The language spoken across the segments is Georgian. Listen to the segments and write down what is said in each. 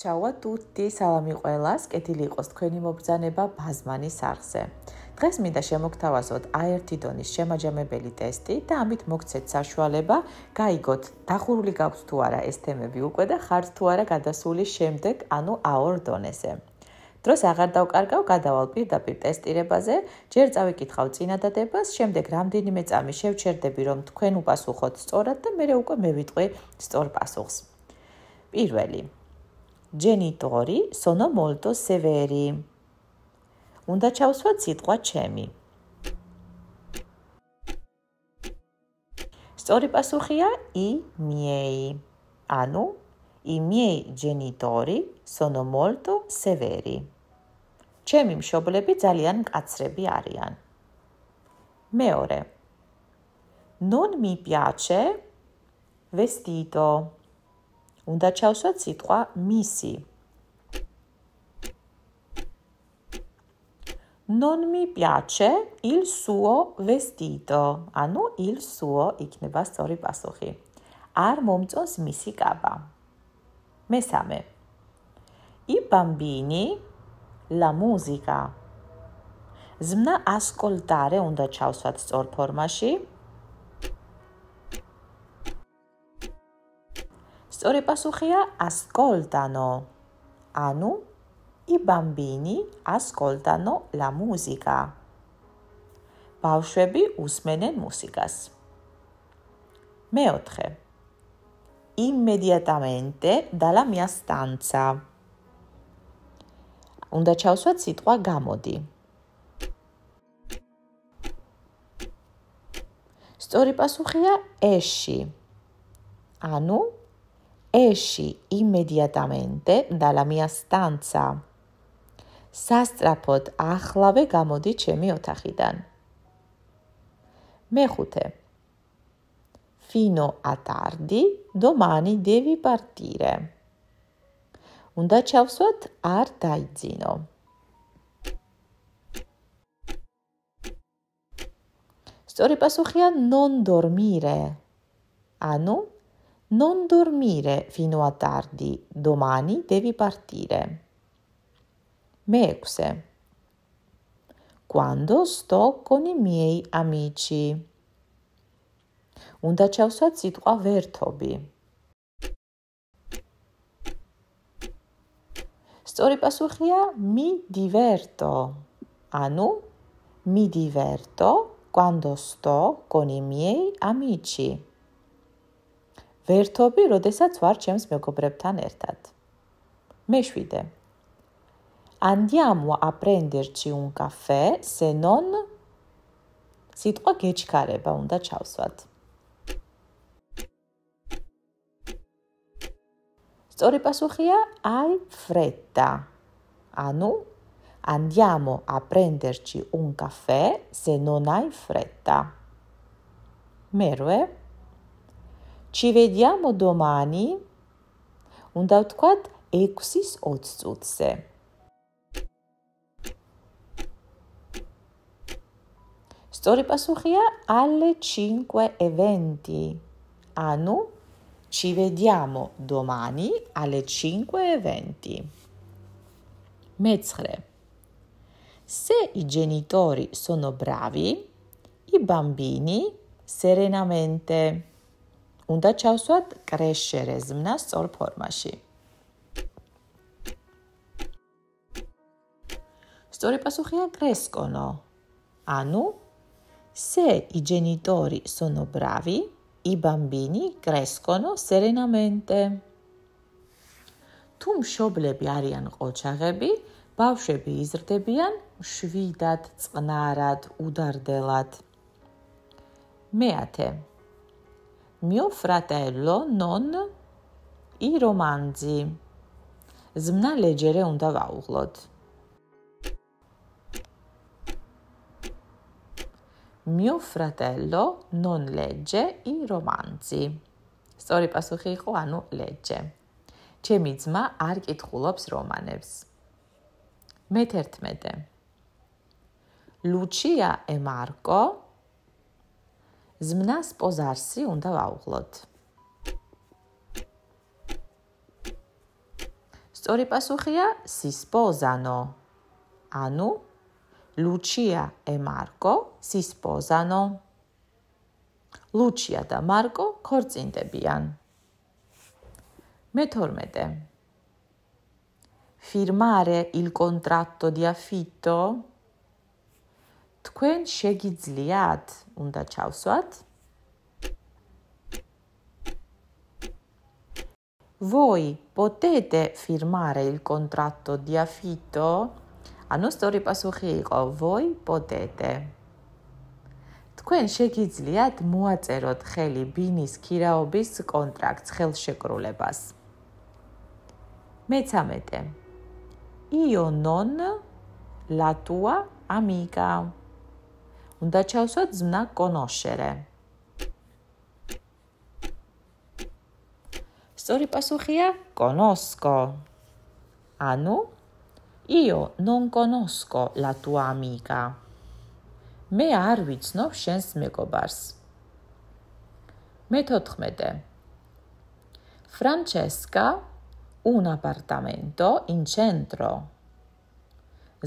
ჩაო თუთი სალამი ყველას, კეთილი იყოს თქვენი მობრძანება ბაზმანის სარხზე. დღეს მინდა შემოგთავაზოთ აერთი დონის შემაჯამებელი ტესტი და ამით მოგცეთ საშუალება, გაიგოთ, დახურული გაქვს თუ არა ეს თემები უკვე და ხართ თუ არა გადასული შემდეგ, ანუ აორ დონეზე. დროს აღარ დავკარგავ, გადავალ პირდაპირ ტესტირებაზე, ჯერ წავიკითხავ წინადადებას, შემდეგ რამდენიმე წამი შევჩერდები, რომ თქვენ უპასუხოთ სწორად და მე უკვე მევიტყვი სწორ პასუხს. პირველი genitori sono molto severi. Unda chausva citqua chemi. Stori pasuxia i miei. Anu i miei genitori sono molto severi. Chemi mshoblebi zalyan mqatsrebi arian. Meore. Non mi piace vestito. უნდა ჩავსვათ სიტყვა მისი. Non mi piace il suo vestito. ანუ il suo იქნება სწორი პასუხი. არ მომწონს მისი კაბა. მესამე. I bambini la musica. ზმნა ასკოლტარე უნდა ჩავსვათ სწორ ფორმაში. სწორი პასუხია ასკოლდანო. ანუ i bambini ascoltano la musica. ბავშვები უსმენენ მუსიკას. მეოთხე. immediatamente dalla mia stanza. უნდა ჩავსვათ სიტყვა გამოდი. სწორი პასუხია ეში. ანუ esci immediatamente dalla mia stanza. Sastrapot ahlave gamodi chemi otakhidan. Mekhute. Fino a tardi, domani devi partire. Unda chavsot ar daizino. Sori pasukhia non dormire. Anu Non dormire fino a tardi, domani devi partire. Meuse. Quando sto con i miei amici. უნდა ჩავსვათ სიტყვა ვერთობი. სწორი პასუხია mi diverto. Anu, mi diverto quando sto con i miei amici. ვერთობი, როდესაც ვარ ჩემს მეგობრებთან ერთად. მე7. Andiamo a prenderci un caffè, se non სიტყვა გეჩქარება უნდა ჩავსვათ. სწორი პასუხია ai fretta. ანუ andiamo a prenderci un caffè se non hai fretta. მე8. Ci vediamo domani. Un davtquad ექვსის ოც წუთზე. სწორი პასუხია alle 5 e 20. Anu, ci vediamo domani alle 5 e 20. მეცხრე. Se i genitori sono bravi, i bambini serenamente უნდა ჩავსვათ კრეშერე ზმნა სწორ ფორმაში. სწორი პასუხია კრესკონო. ანუ se i genitori sono bravi, i bambini crescono serenamente. თუ მშობლები არიან ყოჩაღები, ბავშვები იზრდებიან შვიდად, წყნარად, უდარდელად. მეათე mio fratello non i romanzi. Zmna leggere unda vauglot. Mio fratello non legge i romanzi. Sorry, passo che ho anu legge. ჩემი ძმა არ კითხულობს რომანებს. მე 11. ლუჩია ემარკო ზმნას პოზარსი უნდა ვაუღლოთ. სწორი პასუხია სისპოზანო. ანუ ლუჩია ე მარკო სისპოზანო. ლუჩია და მარკო ხორცინდებიან. მე 12. firmare il contratto di affitto თქვენ შეგიძლიათ უნდა ჩავსვათ. Voi potete firmare il contratto di affitto? A nostro ripasuchi iqo voi potete. თქვენ შეგიძლიათ მოაწეროთ ხელი ბინის ქირაობის კონტრაქტს ხელშეკრულებას. მე-13. Io non la tua amica. უნდა ჩავსვათ ზმნა კონოშერე. სწორი პასუხია კონოსკო. ანუ იო ნონ კონოსკო ლა ტუა ამიკა. მე არ ვიცნობ შენს მეგობარს. მე-14. ფრანჩესკა un appartamento in centro.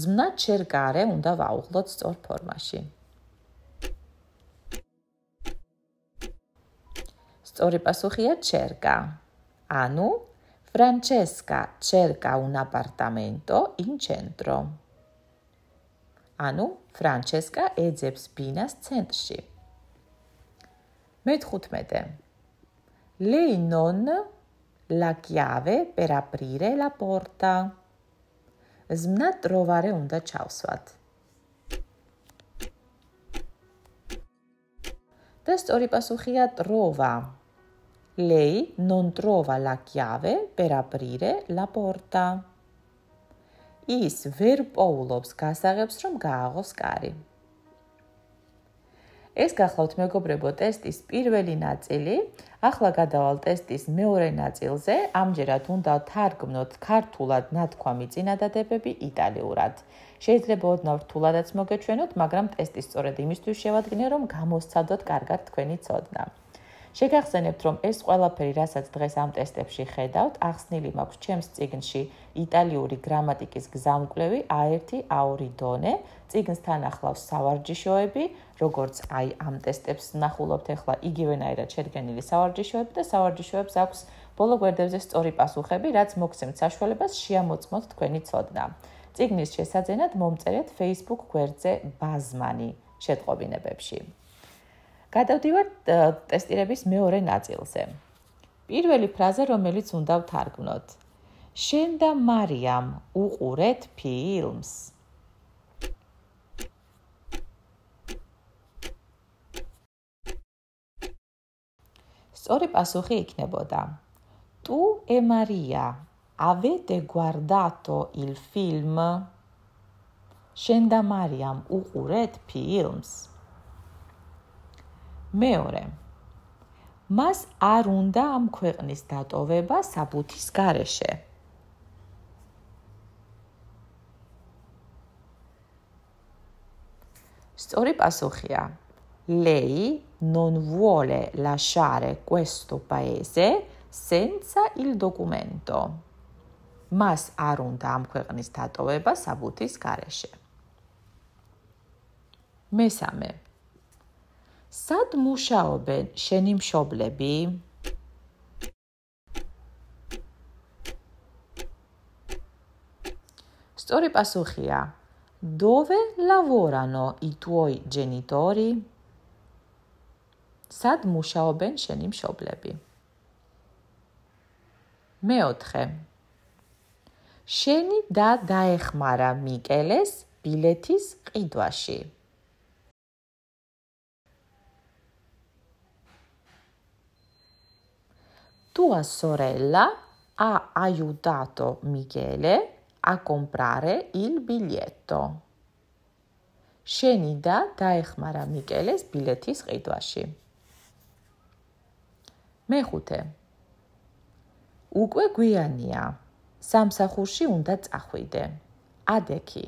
ზმნა ჩერკარე უნდა ვაუღლოთ სწორ ფორმაში. სწორი პასუხია ჩერკა. ანუ Francesca cerca un appartamento in centro. ანუ Francesca ეძებს ბინას ცენტრში. მე-15. Lei non la chiave per aprire la porta. Zmna trovare unda chausvat. და სწორი პასუხია trova. lei non trova la chiave per aprire la porta. ის ვერ პოულობს გასაღებს რომ გააღოს კარი. ეს გახლავთ მეგობრებო ტესტის პირველი ნაწილი. ახლა გადავალ ტესტის მეორე ნაწილზე. ამჯერად უნდა თარგმნოთ ქართულად ნათქვამი წინადადებები იტალიურად. შეიძლება ოდნავ რთულადაც მოგეჩვენოთ, მაგრამ ტესტი სწორედ იმისთვის შევადგინე, რომ გამოსცადოთ კარგად თქვენი ცოდნა. შეგახსენებთ, რომ ეს ყველაფერი, რასაც დღეს ამ ტესტებში ხედავთ, ახსნილი მაქვს ჩემს ციგნში იტალიური გრამატიკის გზამკვლევი A1, A2 დონე. ციგნსთან ახლავს სავარჯიშოები, როგორც აი ამ ტესტებს ნახულობთ ახლა იგივენაირად შედგენილი სავარჯიშოები და სავარჯიშოებს აქვს ბოლო გვერდებზე სწორი პასუხები, რაც მოგცემთ საშუალებას შეამოწმოთ თქვენი ცოდნა. ციგნის შესაძენად მომწერეთ Facebook გვერდზე ბაზმანი შეტყობინებებში. გადავდივართ ტესტირების მეორე ნაწილზე. პირველი ფრაზა, რომელიც უნდა ვთარგმნოთ. შენ და მარიამ უყურეთ ფილმს. სწორი პასუხი იქნებოდა. Tu e Maria avete guardato il film? შენ და მარიამ უყურეთ ფილმს? მეორე მას არ უნდა ამ ქვეყნის დატოვება საბუთის გარეშე სწორი პასუხია lei non vuole lasciare questo paese senza il documento მას არ უნდა ამ ქვეყნის დატოვება საბუთის გარეშე მესამე სად მუშაობენ შენი მშობლები? სწორი პასუხია: Dove lavorano i tuoi genitori? სად მუშაობენ შენი მშობლები? მეოთხე. შენი და დაეხმარა მიკელეს ბილეთის ყიდვაში. tua sorella ha aiutato Michele a comprare il biglietto. შენი და დაეხმარა მიკელეს ბილეთის ყიდვაში. მეხუთე. უკვე გვიანია. სამსახურში უნდა წახვიდე. ადექი.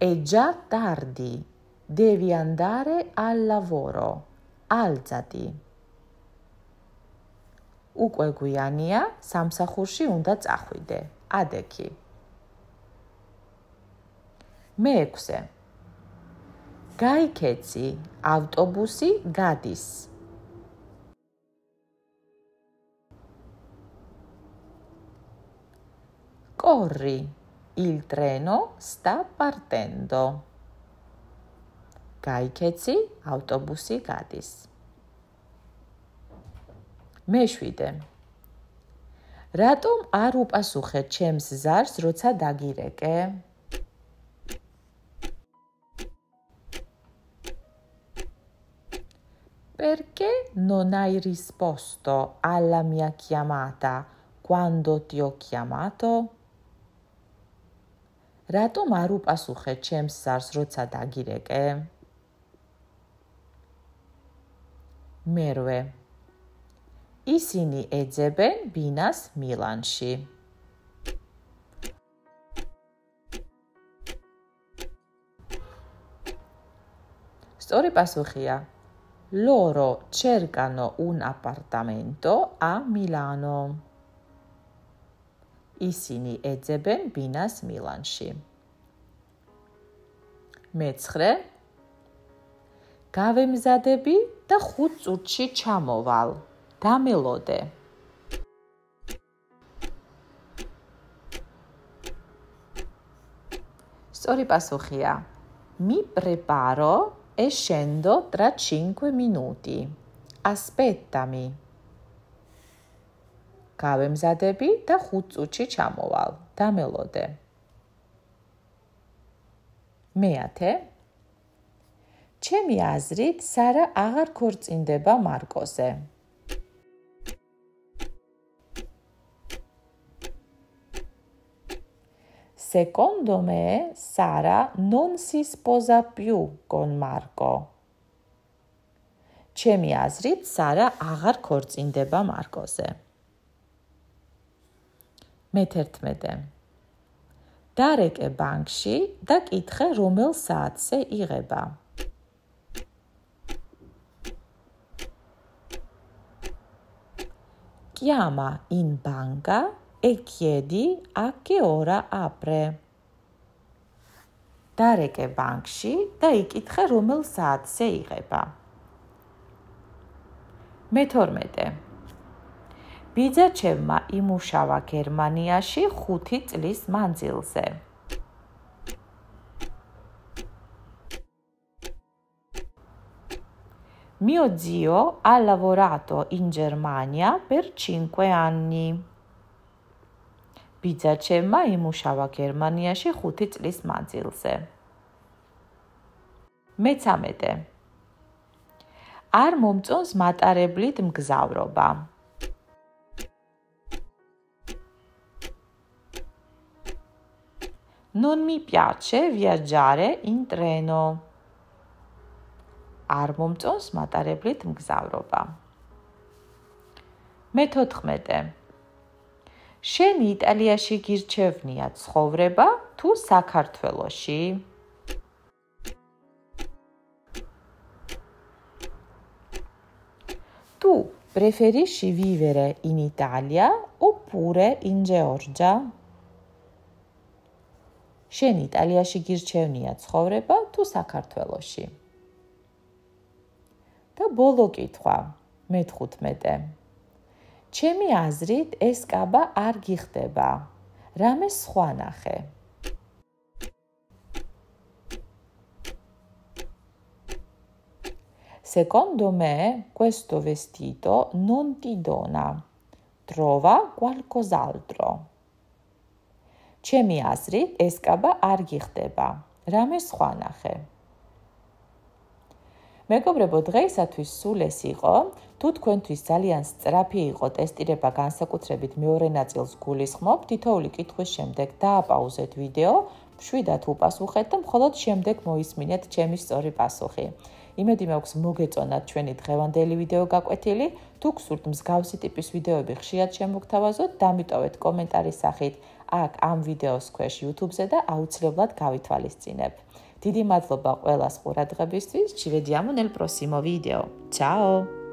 È già tardi, Devi andare al lavoro. Alzati. უკვე გვიანია, სამსახურში უნდა წახვიდე. ადექი. მეექვსე. გაიქეცი, ავტობუსი გადის. corri il treno sta partendo გაიქეცი, ავტობუსი გადის. მეშვიდე. რატომ არ უპასუხე ჩემს ზარს, როცა დაგირეკე? Perché non hai risposto alla mia chiamata quando ti ho chiamato? რატომ არ უპასუხე ჩემს ზარს, როცა დაგირეკე? მერვე ისინი ეძებენ ბინას მილანში სტორი პასუხია loro cercano un appartamento a milano ისინი ეძებენ ბინას მილანში მეცხრე გავემზადები და 5 წუთში ჩამოვალ. დამელოდე. სწორი პასუხია. Mi preparo e scendo tra 5 minuti. Aspettami. გავემზადები და 5 წუთში ჩამოვალ. დამელოდე. მეათე ჩემი აზრით, სარა აღარ ხორწინდება მარკოზე. Secondo me Sara non si sposa più con Marco. ჩემი აზრით, სარა აღარ ხორწინდება მარკოზე. მე-11. დარეკე ბანკში და კითხე, რომელ საათზე იღება. chiama in banca e chiedi a che ora apre. Dareke bankshi da ikitkhe romel saatse igeba. მეთორმეტე ბიძაჩემმა იმუშავა გერმანიაში 5 წლის მანძილზე Mio zio ha lavorato in Germania per 5 anni. Bizacema imushava Germaniashi 5 წლის მანძილზე. მე-13. არ მომწონს მატარებლით მგზავრობა. Non mi piace viaggiare in treno. არ მომწონს მატარებლით მგზავრობა. მე-14. შენ იტალიაში გირჩევნია ცხოვრება თუ საქართველოში? თუ preferisci vivere in Italia oppure in Georgia? შენ იტალიაში გირჩევნია ცხოვრება თუ საქართველოში? და ბოლო კითხვა მე-15. ჩემი აზრით ეს კაბა არ გიხდება. რამე სხვა ნახე. Secondo me questo vestito non ti dona. Trova qualcos'altro. ჩემი აზრით ეს კაბა არ გიხდება. რამე სხვა ნახე. მეგობრებო დღეისათვის სულ ეს იყო თუ თქვენთვის ძალიან სწრაფი იყო ტესტირება განსაკუთრებით მეორე ნაწილს გულისხმობ თითოეული კითხვის შემდეგ დააპაუზეთ ვიდეო შვიდათ უპასუხეთ და მხოლოდ შემდეგ მოისმინეთ ჩემი სწორი პასუხი იმედი მაქვს მოგეწონათ ჩვენი დღევანდელი ვიდეო გაკვეთილი თუ გსურთ მსგავსი ტიპის ვიდეოები ხშირად შემოგთავაზოთ დამიტოვეთ კომენტარის სახით აქ ამ ვიდეოს ქვეშ YouTube-ზე და აუცილებლად გავითვალისწინებ დიდი მადლობა ყველას ყურადღებისთვის. Ci vediamo nel prossimo video. Ciao!